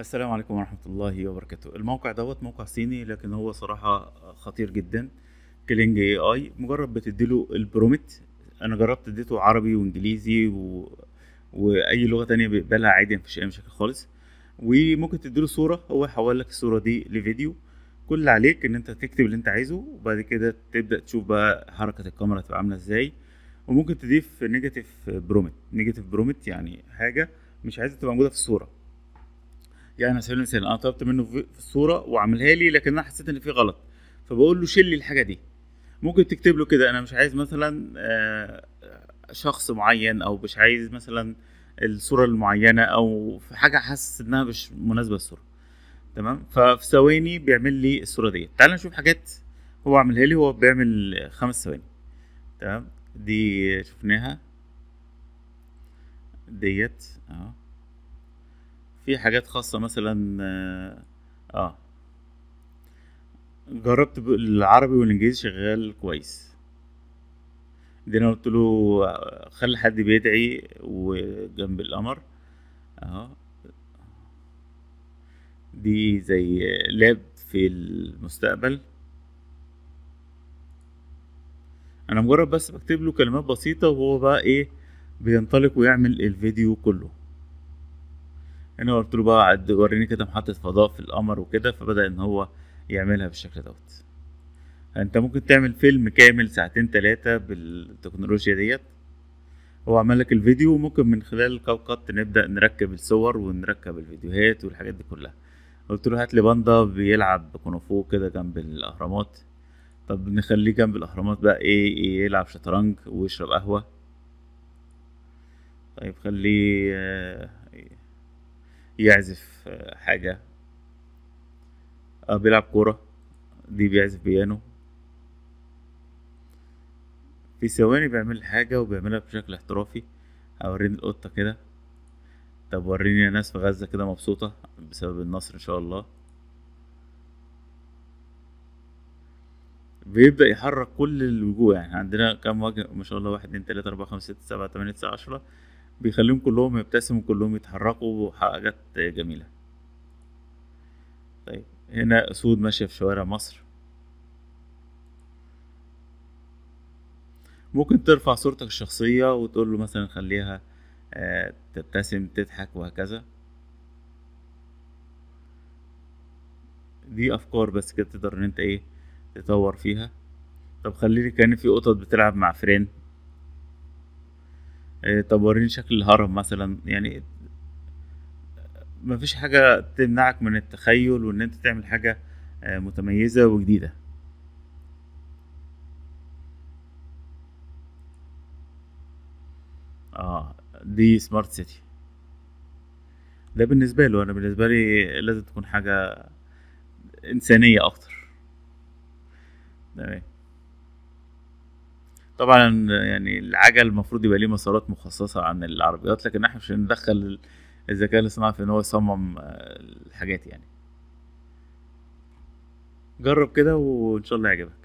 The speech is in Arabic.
السلام عليكم ورحمة الله وبركاته الموقع دوت موقع صيني لكن هو صراحة خطير جدا كلينج اي اي مجرد بتديله البرومت انا جربت اديته عربي وانجليزي و... واي لغة تانية بيقبلها عادي مفيش اي مشاكل خالص وممكن تديله صورة هو يحول لك الصورة دي لفيديو كل اللي عليك ان انت تكتب اللي انت عايزه وبعد كده تبدا تشوف بقى حركة الكاميرا تبقى عاملة ازاي وممكن تضيف نيجاتيف برومت نيجاتيف برومت يعني حاجة مش عايزة تبقى موجودة في الصورة يعني على سبيل المثال انا طلبت منه في الصوره وعملها لي لكن انا حسيت ان في غلط فبقول له شيل لي الحاجه دي ممكن تكتب له كده انا مش عايز مثلا آه، شخص معين او مش عايز مثلا الصوره المعينه او في حاجه حاسس انها مش مناسبه للصوره تمام ففي ثواني بيعمل لي الصوره ديت تعال نشوف حاجات هو عملها لي هو بيعمل خمس ثواني تمام دي شفناها ديت اهو في حاجات خاصه مثلا اه, آه. جربت العربي والانجليزي شغال كويس دي انا قلت له خلي حد بيدعي وجنب القمر اهو دي زي لاب في المستقبل انا مجرد بس بكتب له كلمات بسيطه وهو بقى ايه بينطلق ويعمل الفيديو كله هو يعني قلت له بقى وريني كده محطه فضاء في القمر وكده فبدا ان هو يعملها بالشكل دوت انت ممكن تعمل فيلم كامل ساعتين ثلاثه بالتكنولوجيا ديت هو عمل لك الفيديو وممكن من خلال كوكت نبدا نركب الصور ونركب الفيديوهات والحاجات دي كلها قلت له هات لي باندا بيلعب كونفو كده جنب الاهرامات طب نخليه جنب الاهرامات بقى ايه, إيه يلعب شطرنج ويشرب قهوه طيب خليه آه، يعزف آه، حاجة آه، بيلعب كورة دي بيعزف بيانو في ثواني بيعمل حاجة وبيعملها بشكل احترافي هوريني القطة كده طب وريني ناس في غزة كده مبسوطة بسبب النصر إن شاء الله بيبدأ يحرك كل الوجوه يعني عندنا كام وجه ما شاء الله واحد اتنين تلاتة أربعة خمسة ستة سبعة تمانية تسعة عشرة بيخليهم كلهم يبتسموا كلهم يتحركوا وحاجات جميلة طيب هنا أسود ماشية في شوارع مصر ممكن ترفع صورتك الشخصية وتقول له مثلا خليها آه، تبتسم تضحك وهكذا دي أفكار بس كده تقدر إن أنت إيه تطور فيها طب خليني كأن في قطط بتلعب مع فريند آه، طب وريني شكل الهرم مثلا يعني مفيش حاجة تمنعك من التخيل وان انت تعمل حاجة آه، متميزة وجديدة اه دي سمارت سيتي ده بالنسبة له انا بالنسبة لي لازم تكون حاجة انسانية اكتر تمام طبعا يعني العجل المفروض يبقى ليه مسارات مخصصه عن العربيات لكن احنا مش هندخل الذكاء الاصطناعي في ان هو يصمم آه، الحاجات يعني جرب كده وان شاء الله يعجبك